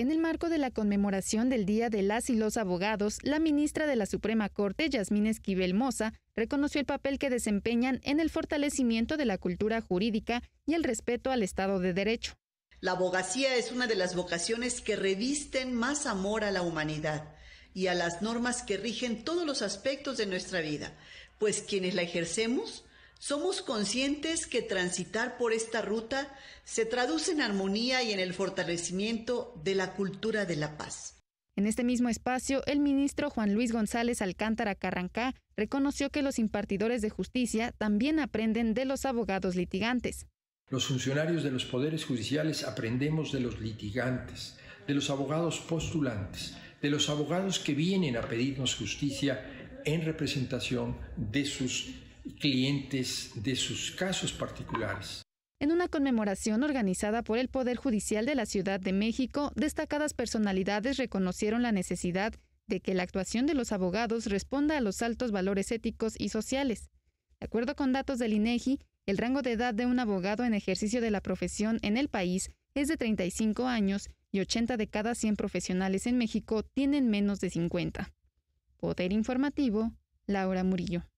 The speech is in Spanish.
En el marco de la conmemoración del Día de las y los Abogados, la ministra de la Suprema Corte, Yasmín Esquivel Moza, reconoció el papel que desempeñan en el fortalecimiento de la cultura jurídica y el respeto al Estado de Derecho. La abogacía es una de las vocaciones que revisten más amor a la humanidad y a las normas que rigen todos los aspectos de nuestra vida, pues quienes la ejercemos somos conscientes que transitar por esta ruta se traduce en armonía y en el fortalecimiento de la cultura de la paz. En este mismo espacio, el ministro Juan Luis González Alcántara Carrancá reconoció que los impartidores de justicia también aprenden de los abogados litigantes. Los funcionarios de los poderes judiciales aprendemos de los litigantes, de los abogados postulantes, de los abogados que vienen a pedirnos justicia en representación de sus clientes de sus casos particulares. En una conmemoración organizada por el Poder Judicial de la Ciudad de México, destacadas personalidades reconocieron la necesidad de que la actuación de los abogados responda a los altos valores éticos y sociales. De acuerdo con datos del INEGI, e el rango de edad de un abogado en ejercicio de la profesión en el país es de 35 años y 80 de cada 100 profesionales en México tienen menos de 50. Poder Informativo, Laura Murillo.